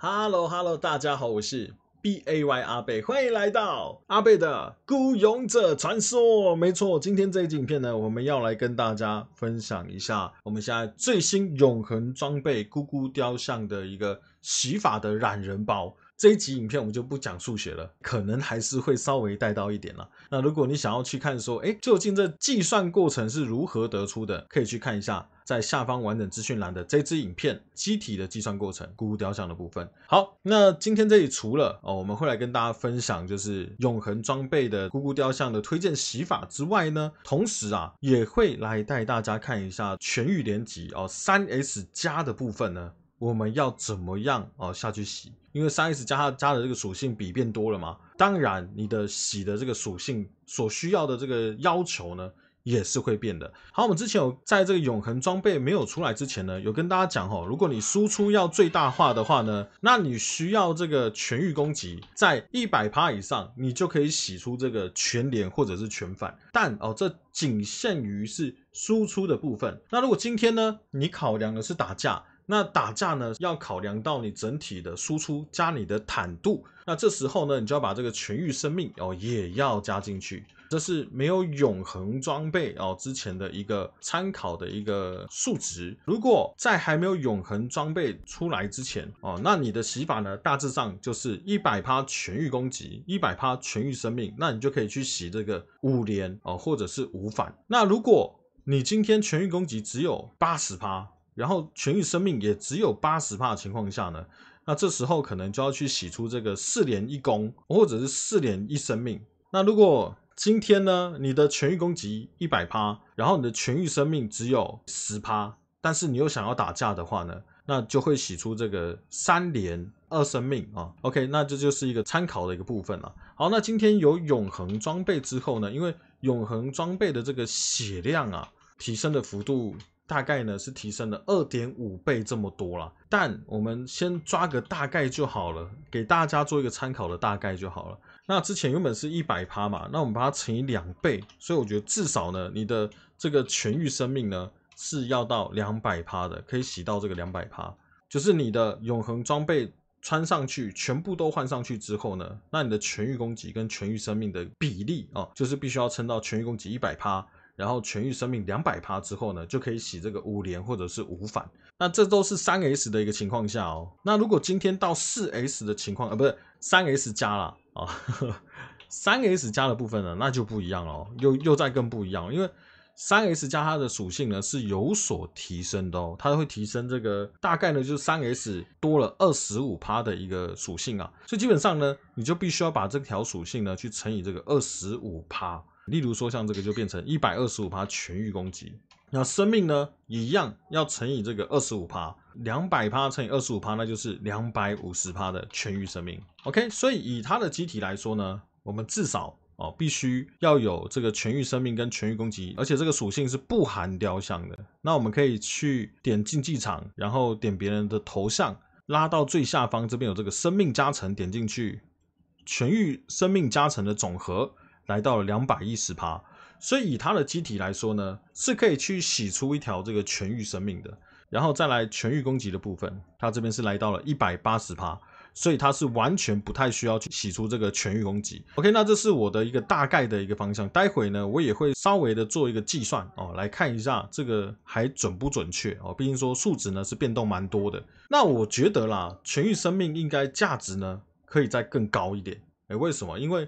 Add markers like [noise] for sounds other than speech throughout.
Hello Hello，大家好，我是 B A Y 阿贝，欢迎来到阿贝的孤勇者传说。没错，今天这一影片呢，我们要来跟大家分享一下我们现在最新永恒装备咕咕雕像的一个洗法的染人包。这一集影片我们就不讲数学了，可能还是会稍微带到一点了。那如果你想要去看说，哎，究竟这计算过程是如何得出的，可以去看一下在下方完整资讯栏的这支影片，机体的计算过程，咕咕雕像的部分。好，那今天这里除了哦，我们会来跟大家分享就是永恒装备的咕咕雕像的推荐洗法之外呢，同时啊，也会来带大家看一下全域联级哦，三 S 加的部分呢。我们要怎么样哦下去洗？因为三 S 加它加的这个属性比变多了嘛。当然，你的洗的这个属性所需要的这个要求呢，也是会变的。好，我们之前有在这个永恒装备没有出来之前呢，有跟大家讲哦，如果你输出要最大化的话呢，那你需要这个全域攻击在一百趴以上，你就可以洗出这个全连或者是全反。但哦，这仅限于是输出的部分。那如果今天呢，你考量的是打架？那打架呢，要考量到你整体的输出加你的坦度。那这时候呢，你就要把这个痊愈生命哦也要加进去。这是没有永恒装备哦之前的一个参考的一个数值。如果在还没有永恒装备出来之前哦，那你的洗法呢，大致上就是一百趴痊愈攻击，一百趴痊愈生命，那你就可以去洗这个五连哦，或者是五反。那如果你今天痊愈攻击只有八十趴。然后痊愈生命也只有八十帕的情况下呢，那这时候可能就要去洗出这个四连一攻或者是四连一生命。那如果今天呢，你的痊愈攻击一百趴，然后你的痊愈生命只有十趴，但是你又想要打架的话呢，那就会洗出这个三连二生命啊。OK，那这就是一个参考的一个部分了。好，那今天有永恒装备之后呢，因为永恒装备的这个血量啊，提升的幅度。大概呢是提升了二点五倍这么多了，但我们先抓个大概就好了，给大家做一个参考的大概就好了。那之前原本是一百趴嘛，那我们把它乘以两倍，所以我觉得至少呢，你的这个痊愈生命呢是要到两百趴的，可以洗到这个两百趴，就是你的永恒装备穿上去全部都换上去之后呢，那你的痊愈攻击跟痊愈生命的比例啊，就是必须要撑到痊愈攻击一百趴，然后痊愈生命两百趴之后呢，就可以洗这个五连或者是五反。那这都是三 S 的一个情况下哦。那如果今天到四 S 的情况，呃，不是三 S 加了啊，[laughs] 三 S 加的部分呢，那就不一样了，又又再更不一样。因为三 S 加它的属性呢是有所提升的哦，它会提升这个大概呢就是三 S 多了二十五趴的一个属性啊。所以基本上呢，你就必须要把这条属性呢去乘以这个二十五趴。例如说，像这个就变成一百二十五趴痊愈攻击，那生命呢也一样要乘以这个二十五趴，两百趴乘以二十五趴，那就是两百五十趴的痊愈生命。OK，所以以它的机体来说呢，我们至少哦必须要有这个痊愈生命跟痊愈攻击，而且这个属性是不含雕像的。那我们可以去点竞技场，然后点别人的头像，拉到最下方这边有这个生命加成，点进去，痊愈生命加成的总和。来到了两百一十趴，所以以它的机体来说呢，是可以去洗出一条这个痊愈生命的，然后再来痊愈攻击的部分，它这边是来到了一百八十趴，所以它是完全不太需要去洗出这个痊愈攻击。OK，那这是我的一个大概的一个方向，待会呢我也会稍微的做一个计算哦，来看一下这个还准不准确哦，毕竟说数值呢是变动蛮多的。那我觉得啦，痊愈生命应该价值呢可以再更高一点，哎，为什么？因为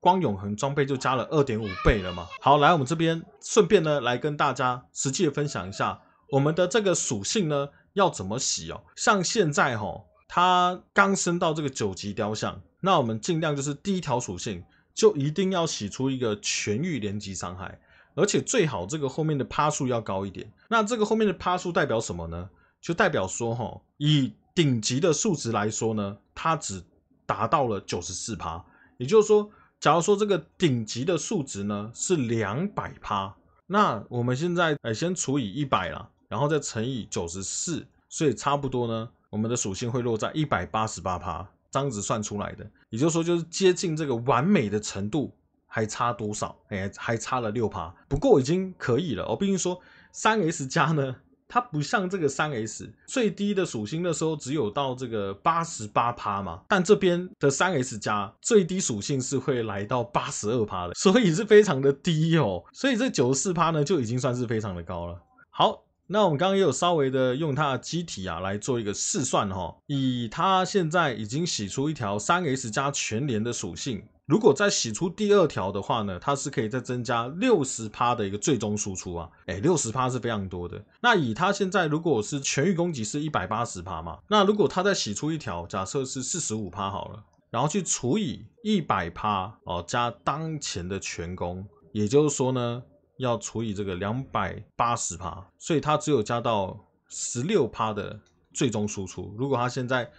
光永恒装备就加了二点五倍了嘛。好，来我们这边顺便呢，来跟大家实际的分享一下我们的这个属性呢要怎么洗哦。像现在哈，它刚升到这个九级雕像，那我们尽量就是第一条属性就一定要洗出一个全域连击伤害，而且最好这个后面的趴数要高一点。那这个后面的趴数代表什么呢？就代表说哈，以顶级的数值来说呢，它只达到了九十四趴，也就是说。假如说这个顶级的数值呢是两百趴，那我们现在呃先除以一百了，然后再乘以九十四，所以差不多呢，我们的属性会落在一百八十八趴，这样子算出来的，也就是说就是接近这个完美的程度还差多少？哎，还差了六趴，不过已经可以了。我毕竟说三 S 加呢。它不像这个三 S 最低的属性的时候只有到这个八十八趴嘛，但这边的三 S 加最低属性是会来到八十二趴的，所以是非常的低哦。所以这九十四趴呢就已经算是非常的高了。好，那我们刚刚也有稍微的用它的机体啊来做一个试算哈，以它现在已经洗出一条三 S 加全连的属性。如果再洗出第二条的话呢，它是可以再增加六十趴的一个最终输出啊，哎，六十趴是非常多的。那以它现在如果是全域攻击是一百八十趴嘛，那如果它再洗出一条，假设是四十五趴好了，然后去除以一百趴哦，加当前的全攻，也就是说呢，要除以这个两百八十趴，所以它只有加到十六趴的最终输出。如果它现在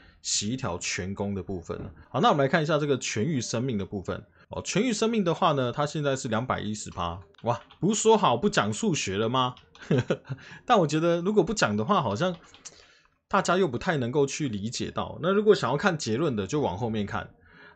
一条全攻的部分了。好，那我们来看一下这个痊愈生命的部分哦。痊愈生命的话呢，它现在是两百一十八。哇，不是说好不讲数学了吗？[laughs] 但我觉得如果不讲的话，好像大家又不太能够去理解到。那如果想要看结论的，就往后面看。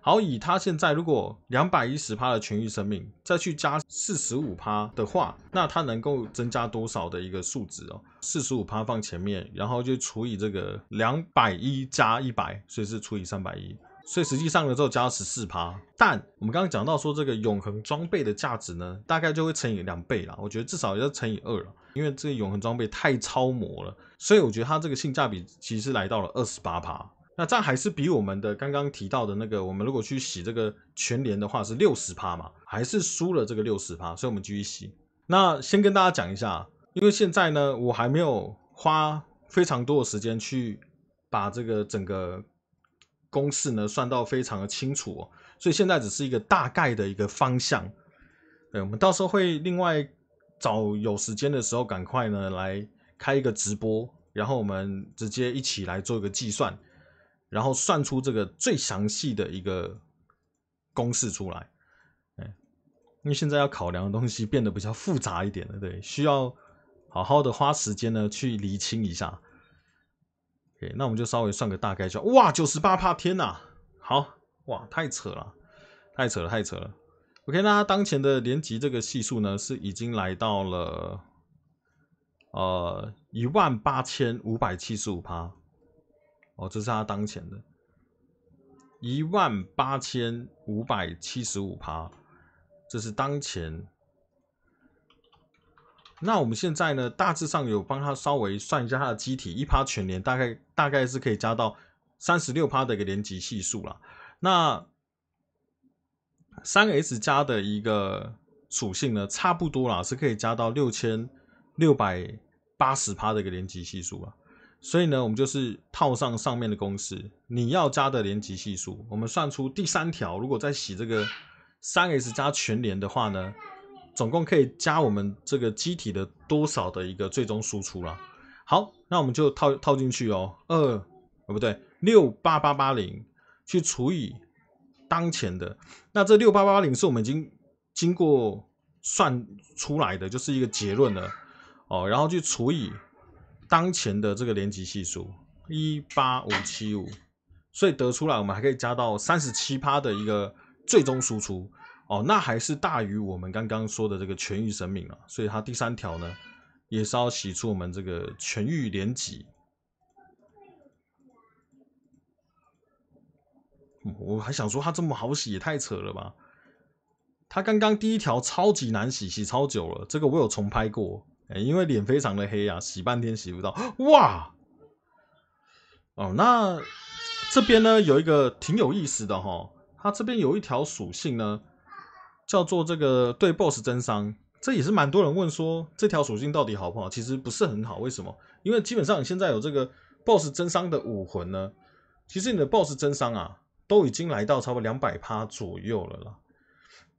好，以它现在如果两百一十趴的全愈生命，再去加四十五趴的话，那它能够增加多少的一个数值哦？四十五趴放前面，然后就除以这个两百一加一百，所以是除以三百一，所以实际上了之后加十四趴，但我们刚刚讲到说这个永恒装备的价值呢，大概就会乘以两倍啦。我觉得至少要乘以二了，因为这个永恒装备太超模了，所以我觉得它这个性价比其实来到了二十八趴。那这样还是比我们的刚刚提到的那个，我们如果去洗这个全连的话是六十趴嘛，还是输了这个六十趴，所以我们继续洗。那先跟大家讲一下，因为现在呢我还没有花非常多的时间去把这个整个公式呢算到非常的清楚，所以现在只是一个大概的一个方向。对，我们到时候会另外找有时间的时候赶快呢来开一个直播，然后我们直接一起来做一个计算。然后算出这个最详细的一个公式出来，嗯，因为现在要考量的东西变得比较复杂一点了，对，需要好好的花时间呢去厘清一下。OK，那我们就稍微算个大概就，哇，九十八帕，天呐，好，哇，太扯了，太扯了，太扯了。OK，那当前的连级这个系数呢是已经来到了呃一万八千五百七十五帕。哦，这是他当前的，一万八千五百七十五趴，这是当前。那我们现在呢，大致上有帮他稍微算一下他的机体一趴全年大概大概是可以加到三十六趴的一个连级系数了。那三个 S 加的一个属性呢，差不多啦，是可以加到六千六百八十趴的一个连级系数啊。所以呢，我们就是套上上面的公式，你要加的联级系数，我们算出第三条，如果再洗这个三 S 加全联的话呢，总共可以加我们这个机体的多少的一个最终输出了。好，那我们就套套进去哦，二哦不对，六八八八零去除以当前的，那这六八八八零是我们已经经过算出来的，就是一个结论了哦，然后去除以。当前的这个连级系数一八五七五，所以得出来我们还可以加到三十七趴的一个最终输出哦，那还是大于我们刚刚说的这个痊愈生命了，所以它第三条呢也是要洗出我们这个痊愈连级。我还想说它这么好洗也太扯了吧？它刚刚第一条超级难洗，洗超久了，这个我有重拍过。哎，因为脸非常的黑啊，洗半天洗不到。哇，哦，那这边呢有一个挺有意思的哈，它这边有一条属性呢，叫做这个对 BOSS 增伤，这也是蛮多人问说这条属性到底好不好？其实不是很好，为什么？因为基本上现在有这个 BOSS 增伤的武魂呢，其实你的 BOSS 增伤啊都已经来到差不多两百趴左右了啦。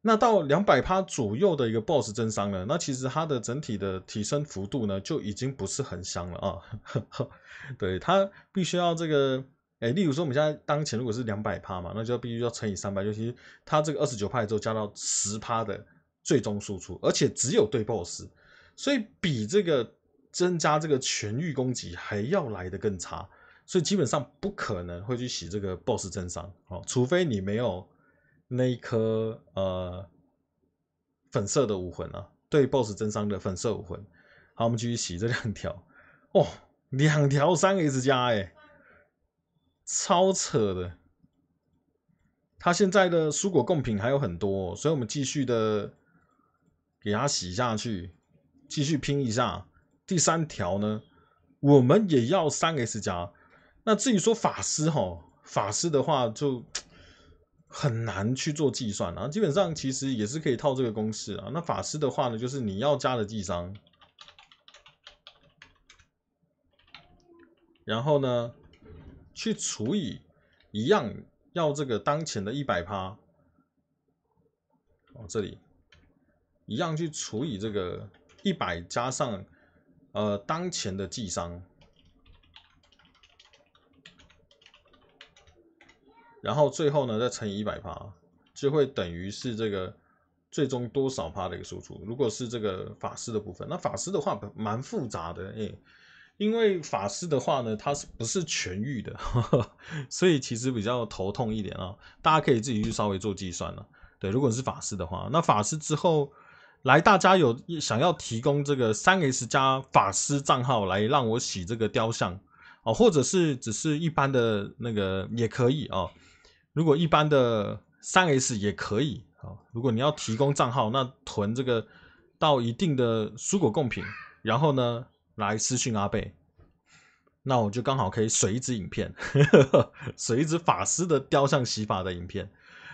那到两百趴左右的一个 boss 增伤了，那其实它的整体的提升幅度呢就已经不是很香了啊。[laughs] 对，它必须要这个，哎，例如说我们现在当前如果是两百趴嘛，那就必须要乘以三百，尤其它这个二十九趴之后加到十趴的最终输出，而且只有对 boss，所以比这个增加这个全域攻击还要来得更差，所以基本上不可能会去洗这个 boss 增伤，哦，除非你没有。那一颗呃粉色的武魂啊，对 boss 增伤的粉色武魂。好，我们继续洗这两条，哦，两条三 S 加哎，超扯的。他现在的蔬果贡品还有很多，所以我们继续的给他洗下去，继续拼一下。第三条呢，我们也要三 S 加。那至于说法师哈，法师的话就。很难去做计算啊，基本上其实也是可以套这个公式啊。那法师的话呢，就是你要加的技伤，然后呢去除以一样要这个当前的一百趴哦，这里一样去除以这个一百加上呃当前的技伤。然后最后呢，再乘以一百发，就会等于是这个最终多少发的一个输出。如果是这个法师的部分，那法师的话蛮复杂的诶，因为法师的话呢，它是不是痊愈的，[laughs] 所以其实比较头痛一点啊。大家可以自己去稍微做计算了。对，如果是法师的话，那法师之后来，大家有想要提供这个三 S 加法师账号来让我洗这个雕像哦，或者是只是一般的那个也可以啊。如果一般的三 S 也可以啊，如果你要提供账号，那囤这个到一定的蔬果贡品，然后呢来私信阿贝，那我就刚好可以水一支影片，水 [laughs] 一支法师的雕像洗法的影片。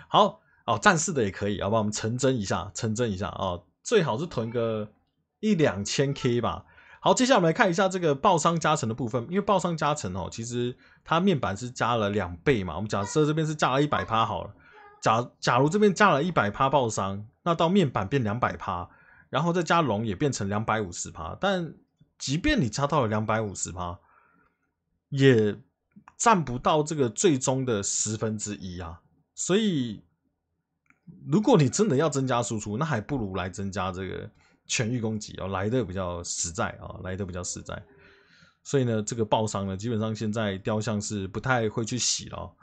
好哦，战士的也可以，好吧？我们成真一下，成真一下啊，最好是囤个一两千 K 吧。好，接下来我们来看一下这个爆伤加成的部分。因为爆伤加成哦，其实它面板是加了两倍嘛。我们假设这边是加了一百趴好了，假假如这边加了一百趴爆伤，那到面板变两百趴，然后再加龙也变成两百五十趴。但即便你加到了两百五十趴，也占不到这个最终的十分之一啊。所以，如果你真的要增加输出，那还不如来增加这个。全域攻击哦，来的比较实在啊，来的比较实在，所以呢，这个爆伤呢，基本上现在雕像是不太会去洗了，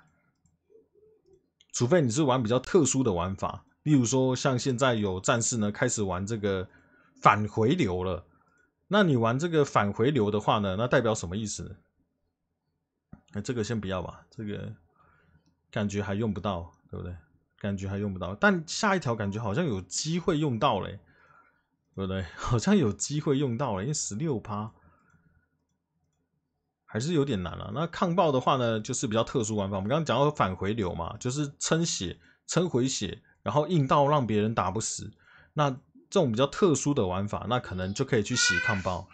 除非你是玩比较特殊的玩法，例如说像现在有战士呢开始玩这个返回流了，那你玩这个返回流的话呢，那代表什么意思？哎，这个先不要吧，这个感觉还用不到，对不对？感觉还用不到，但下一条感觉好像有机会用到嘞。对不对？[laughs] 好像有机会用到了，因为十六趴还是有点难了。那抗爆的话呢，就是比较特殊玩法。我们刚刚讲到返回流嘛，就是撑血、撑回血，然后硬到让别人打不死。那这种比较特殊的玩法，那可能就可以去洗抗爆。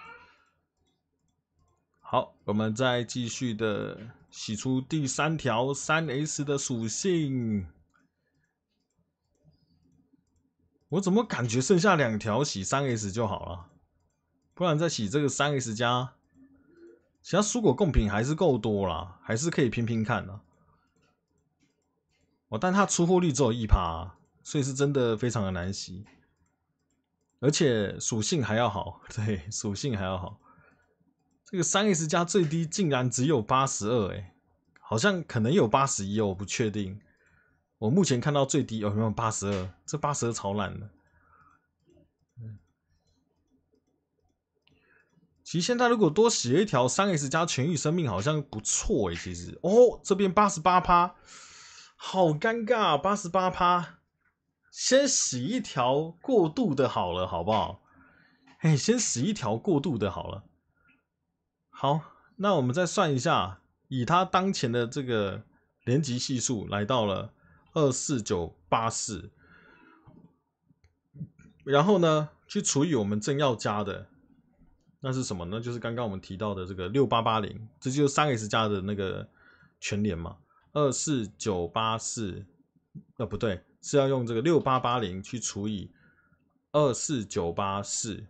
好，我们再继续的洗出第三条三 S 的属性。我怎么感觉剩下两条洗三 S 就好了，不然再洗这个三 S 加，其他蔬果贡品还是够多啦，还是可以拼拼看的。哦，但它出货率只有一趴，所以是真的非常的难洗，而且属性还要好，[laughs] 对，属性还要好。这个三 S 加最低竟然只有八十二，哎，好像可能有八十一哦，我不确定。我目前看到最低有没有八十二？这八十二超烂的。嗯，其实现在如果多洗一条三 S 加痊愈生命好像不错欸，其实哦这边八十八趴，好尴尬，八十八趴。先洗一条过渡的好了，好不好？哎，先洗一条过渡的好了。好，那我们再算一下，以他当前的这个连级系数来到了。二四九八四，然后呢，去除以我们正要加的，那是什么呢？就是刚刚我们提到的这个六八八零，这就是三 S 加的那个全联嘛。二四九八四，呃，不对，是要用这个六八八零去除以二四九八四，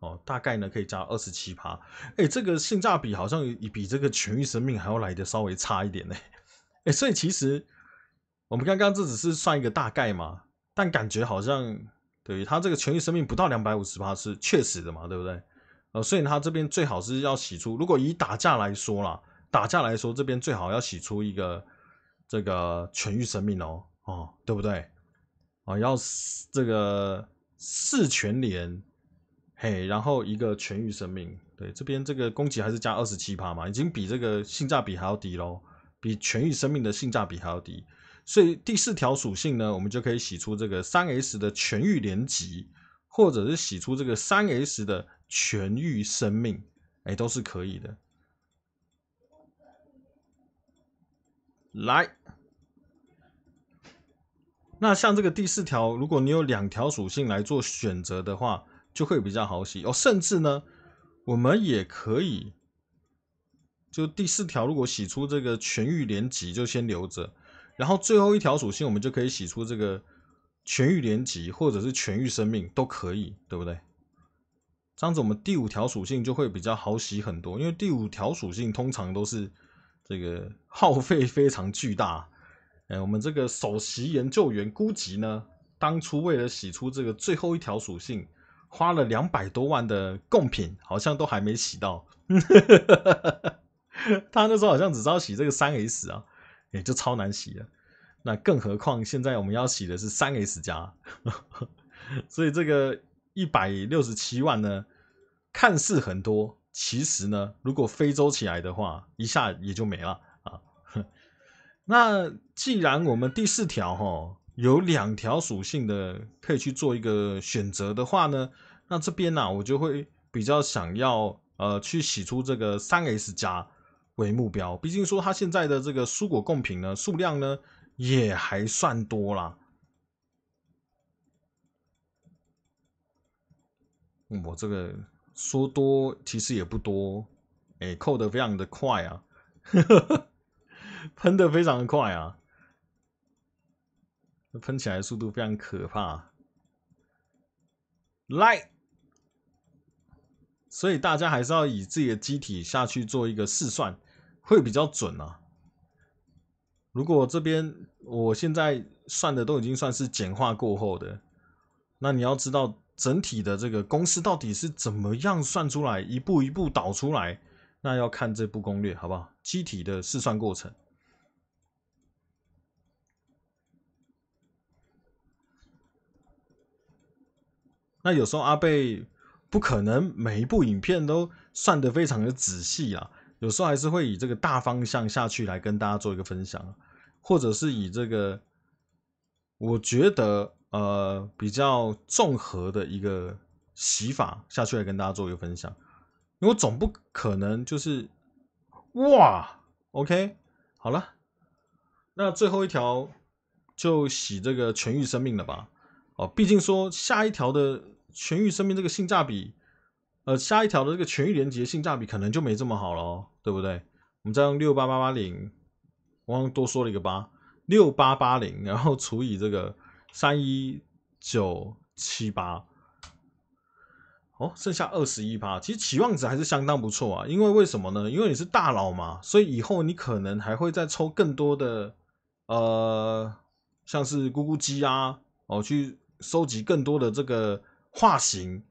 哦，大概呢可以加二十七趴。哎，这个性价比好像比这个全域生命还要来的稍微差一点呢。哎，所以其实。我们刚刚这只是算一个大概嘛，但感觉好像，对，他这个痊愈生命不到两百五十帕是确实的嘛，对不对？呃，所以他这边最好是要洗出，如果以打架来说啦，打架来说这边最好要洗出一个这个痊愈生命哦，哦，对不对？哦，要这个四全连，嘿，然后一个痊愈生命，对，这边这个攻击还是加二十七帕嘛，已经比这个性价比还要低喽，比痊愈生命的性价比还要低。所以第四条属性呢，我们就可以洗出这个三 S 的痊愈连级，或者是洗出这个三 S 的痊愈生命，哎，都是可以的。来，那像这个第四条，如果你有两条属性来做选择的话，就会比较好洗哦。甚至呢，我们也可以，就第四条如果洗出这个痊愈连级，就先留着。然后最后一条属性，我们就可以洗出这个痊愈连级或者是痊愈生命都可以，对不对？这样子，我们第五条属性就会比较好洗很多，因为第五条属性通常都是这个耗费非常巨大。哎，我们这个首席研究员估计呢，当初为了洗出这个最后一条属性，花了两百多万的贡品，好像都还没洗到。[laughs] 他那时候好像只知道洗这个三 S 啊。也就超难洗了，那更何况现在我们要洗的是三 S 加，[laughs] 所以这个一百六十七万呢，看似很多，其实呢，如果非洲起来的话，一下也就没了啊。[laughs] 那既然我们第四条哈有两条属性的可以去做一个选择的话呢，那这边呢，我就会比较想要呃去洗出这个三 S 加。为目标，毕竟说他现在的这个蔬果贡品呢，数量呢也还算多啦。我这个说多其实也不多，哎，扣的非常的快啊，[laughs] 喷的非常的快啊，喷起来速度非常可怕。来，所以大家还是要以自己的机体下去做一个试算。会比较准啊！如果这边我现在算的都已经算是简化过后的，那你要知道整体的这个公式到底是怎么样算出来，一步一步导出来，那要看这部攻略好不好？机体的试算过程，那有时候阿贝不可能每一部影片都算得非常的仔细啊。有时候还是会以这个大方向下去来跟大家做一个分享，或者是以这个我觉得呃比较综合的一个洗法下去来跟大家做一个分享，因为总不可能就是哇 OK 好了，那最后一条就洗这个痊愈生命了吧？哦，毕竟说下一条的痊愈生命这个性价比，呃下一条的这个痊愈连接性价比可能就没这么好了。哦。对不对？我们再用六八八八零，我刚多说了一个八，六八八零，然后除以这个三一九七八，哦，剩下二十一八，其实期望值还是相当不错啊。因为为什么呢？因为你是大佬嘛，所以以后你可能还会再抽更多的呃，像是咕咕鸡啊，哦，去收集更多的这个化形，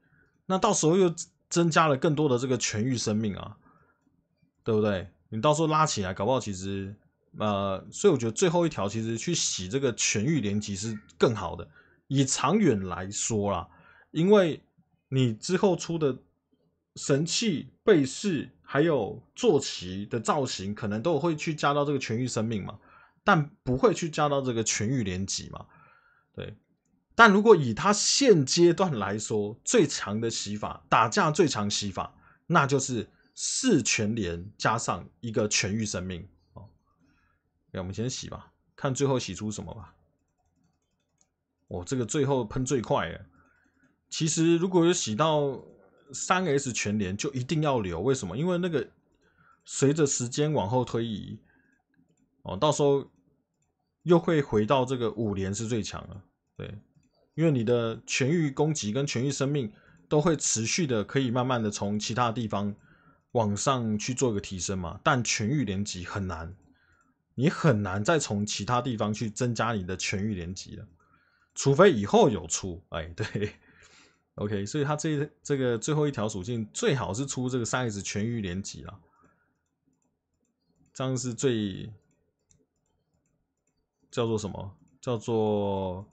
那到时候又增加了更多的这个痊愈生命啊。对不对？你到时候拉起来，搞不好其实，呃，所以我觉得最后一条其实去洗这个全域连击是更好的，以长远来说啦，因为你之后出的神器、背饰还有坐骑的造型，可能都会去加到这个全域生命嘛，但不会去加到这个全域连击嘛。对，但如果以他现阶段来说最强的洗法，打架最强洗法，那就是。四全连加上一个痊愈生命哦，来我们先洗吧，看最后洗出什么吧。哦，这个最后喷最快耶。其实如果有洗到三 S 全连，就一定要留。为什么？因为那个随着时间往后推移，哦，到时候又会回到这个五连是最强了。对，因为你的痊愈攻击跟痊愈生命都会持续的，可以慢慢的从其他地方。往上去做一个提升嘛，但全域连级很难，你很难再从其他地方去增加你的全域连级了，除非以后有出，哎，对，OK，所以他这这个最后一条属性最好是出这个三 S 全域连级了，这样是最叫做什么？叫做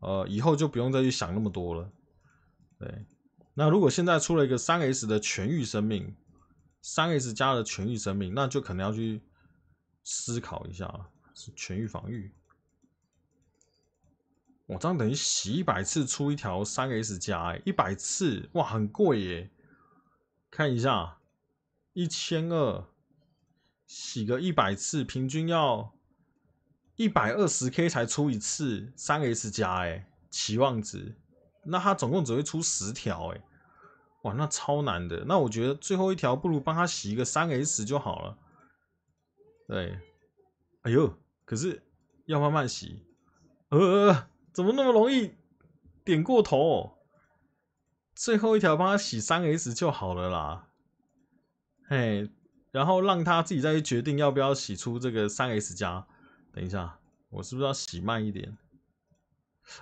呃，以后就不用再去想那么多了。对，那如果现在出了一个三 S 的全域生命。三 S 加的痊愈生命，那就可能要去思考一下是痊愈防御。我这样等于洗一百次出一条三 S 加，欸，一百次，哇，很贵耶！看一下，一千二，洗个一百次，平均要一百二十 K 才出一次三 S 加，哎，期望值，那它总共只会出十条，哎。哇，那超难的。那我觉得最后一条不如帮他洗一个三 S 就好了。对，哎呦，可是要慢慢洗。呃，怎么那么容易点过头？最后一条帮他洗三 S 就好了啦。嘿，然后让他自己再去决定要不要洗出这个三 S 加。等一下，我是不是要洗慢一点？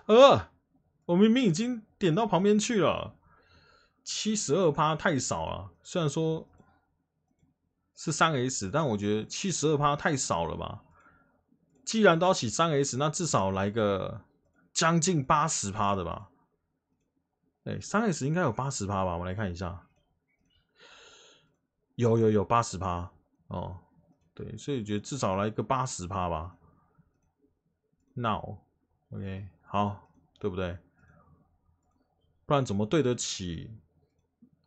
呃，我明明已经点到旁边去了。七十二趴太少了，虽然说是三 S，但我觉得七十二趴太少了吧？既然都要起三 S，那至少来个将近八十趴的吧？哎，三 S 应该有八十趴吧？我们来看一下，有有有八十趴哦，对，所以觉得至少来个八十趴吧？Now，OK，好，对不对？不然怎么对得起？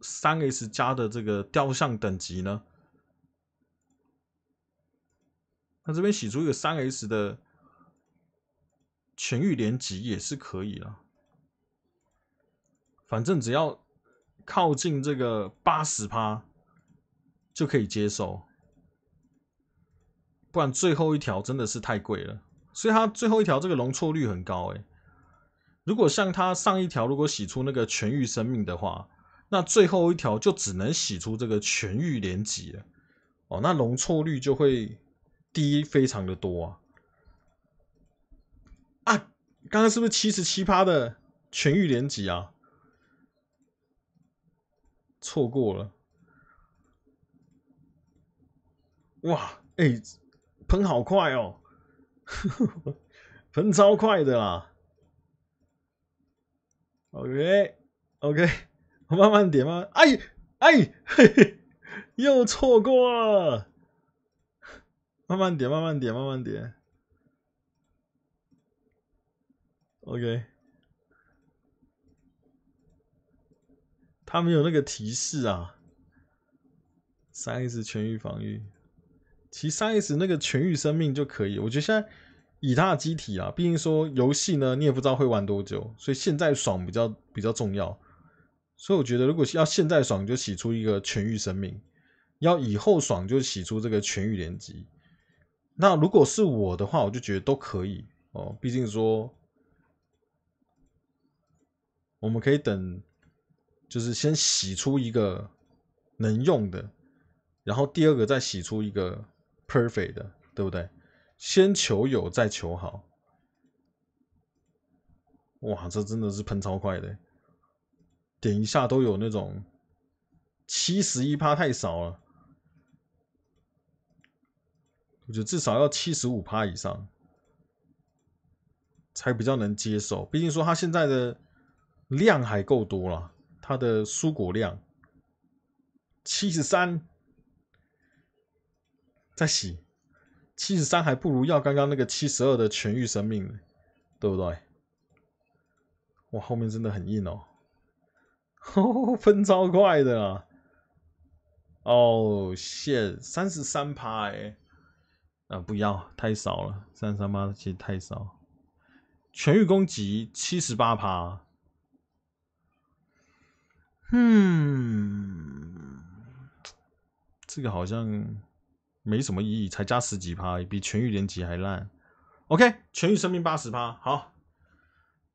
三 S 加的这个雕像等级呢？那这边洗出一个三 S 的全域连击也是可以了，反正只要靠近这个八十趴就可以接受，不然最后一条真的是太贵了。所以它最后一条这个容错率很高哎。如果像它上一条，如果洗出那个痊愈生命的话，那最后一条就只能洗出这个全域连级了，哦，那容错率就会低非常的多啊！啊，刚刚是不是七十七趴的全域连级啊？错过了，哇，哎，喷好快哦，[laughs] 喷超快的啦！OK，OK。慢慢点，慢哎哎，嘿嘿，又错过了。慢慢点，慢慢点，慢慢点。OK，他没有那个提示啊。三 S 痊愈防御，其实三 S 那个痊愈生命就可以。我觉得现在以他的机体啊，毕竟说游戏呢，你也不知道会玩多久，所以现在爽比较比较重要。所以我觉得，如果要现在爽，就洗出一个痊愈生命；要以后爽，就洗出这个痊愈连击。那如果是我的话，我就觉得都可以哦。毕竟说，我们可以等，就是先洗出一个能用的，然后第二个再洗出一个 perfect，的，对不对？先求有，再求好。哇，这真的是喷超快的！点一下都有那种七十一趴太少了，我觉得至少要七十五趴以上才比较能接受。毕竟说它现在的量还够多了，它的蔬果量七十三，再洗七十三还不如要刚刚那个七十二的痊愈生命，对不对？哇，后面真的很硬哦。哦，[laughs] 分超快的，哦，谢三十三趴，哎，啊，不要太少了，三十三趴其实太少，全域攻击七十八趴，嗯，这个好像没什么意义，才加十几趴，比全域连击还烂。OK，全域生命八十趴，好，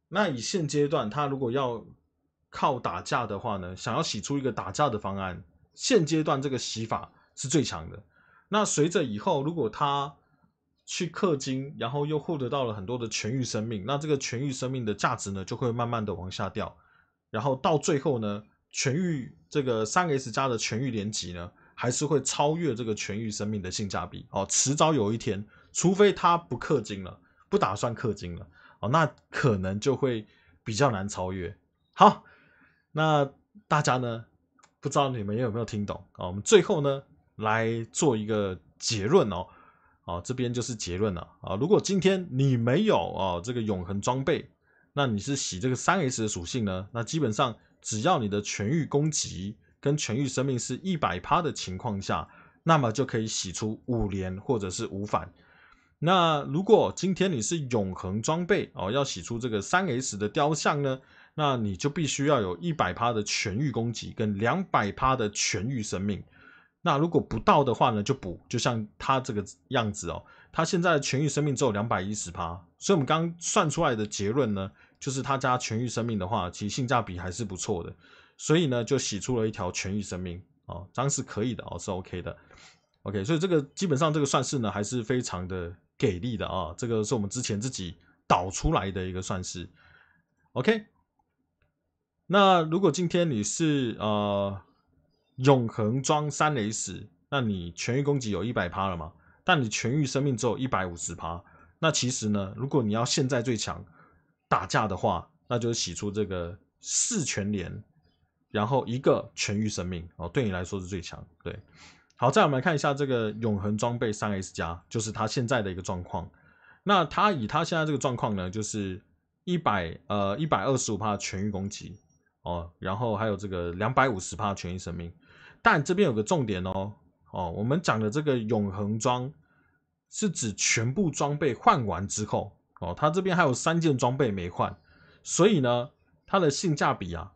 那以现阶段他如果要。靠打架的话呢，想要洗出一个打架的方案，现阶段这个洗法是最强的。那随着以后，如果他去氪金，然后又获得到了很多的痊愈生命，那这个痊愈生命的价值呢，就会慢慢的往下掉。然后到最后呢，痊愈这个三 S 加的痊愈连级呢，还是会超越这个痊愈生命的性价比哦。迟早有一天，除非他不氪金了，不打算氪金了哦，那可能就会比较难超越。好。那大家呢？不知道你们有没有听懂啊？我们最后呢来做一个结论哦。啊，这边就是结论了啊。如果今天你没有啊这个永恒装备，那你是洗这个三 S 的属性呢？那基本上只要你的痊愈攻击跟痊愈生命是一百趴的情况下，那么就可以洗出五连或者是五反。那如果今天你是永恒装备哦，要洗出这个三 S 的雕像呢？那你就必须要有一百趴的痊愈攻击跟两百趴的痊愈生命。那如果不到的话呢，就补。就像他这个样子哦，他现在痊愈生命只有两百一十趴。所以，我们刚算出来的结论呢，就是他加痊愈生命的话，其实性价比还是不错的。所以呢，就洗出了一条痊愈生命哦，样是可以的哦，是 OK 的。OK，所以这个基本上这个算式呢，还是非常的给力的啊。这个是我们之前自己导出来的一个算式。OK。那如果今天你是呃永恒装三雷死，那你痊愈攻击有一百趴了吗？但你痊愈生命只有一百五十趴。那其实呢，如果你要现在最强打架的话，那就是洗出这个四全连，然后一个痊愈生命哦，对你来说是最强。对，好，再我们来看一下这个永恒装备三 S 加，就是他现在的一个状况。那他以他现在这个状况呢，就是一百呃一百二十五帕痊愈攻击。哦，然后还有这个两百五十帕权益生命，但这边有个重点哦，哦，我们讲的这个永恒装是指全部装备换完之后哦，它这边还有三件装备没换，所以呢，它的性价比啊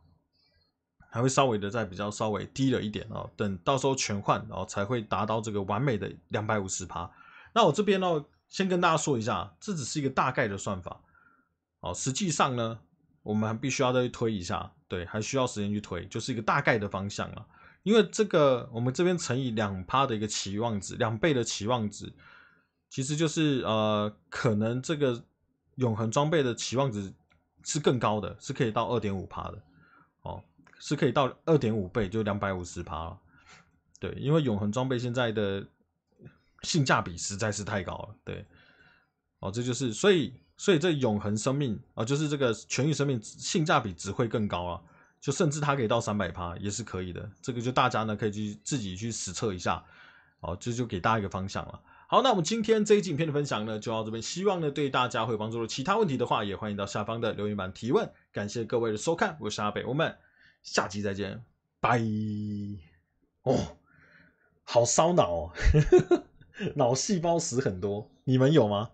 还会稍微的再比较稍微低了一点哦，等到时候全换，然后才会达到这个完美的两百五十帕。那我这边呢，先跟大家说一下，这只是一个大概的算法，哦，实际上呢，我们还必须要再推一下。对，还需要时间去推，就是一个大概的方向了。因为这个我们这边乘以两趴的一个期望值，两倍的期望值，其实就是呃，可能这个永恒装备的期望值是更高的，是可以到二点五趴的，哦，是可以到二点五倍，就两百五十趴了。对，因为永恒装备现在的性价比实在是太高了。对，哦，这就是所以。所以这永恒生命啊，就是这个痊愈生命性价比只会更高啊，就甚至它可以到三百趴也是可以的，这个就大家呢可以去自己去实测一下，好，这就给大家一个方向了。好，那我们今天这一集影片的分享呢就到这边，希望呢对大家会有帮助。其他问题的话，也欢迎到下方的留言板提问。感谢各位的收看，我是阿北，我们下集再见，拜。哦，好烧脑，哦，[laughs] 脑细胞死很多，你们有吗？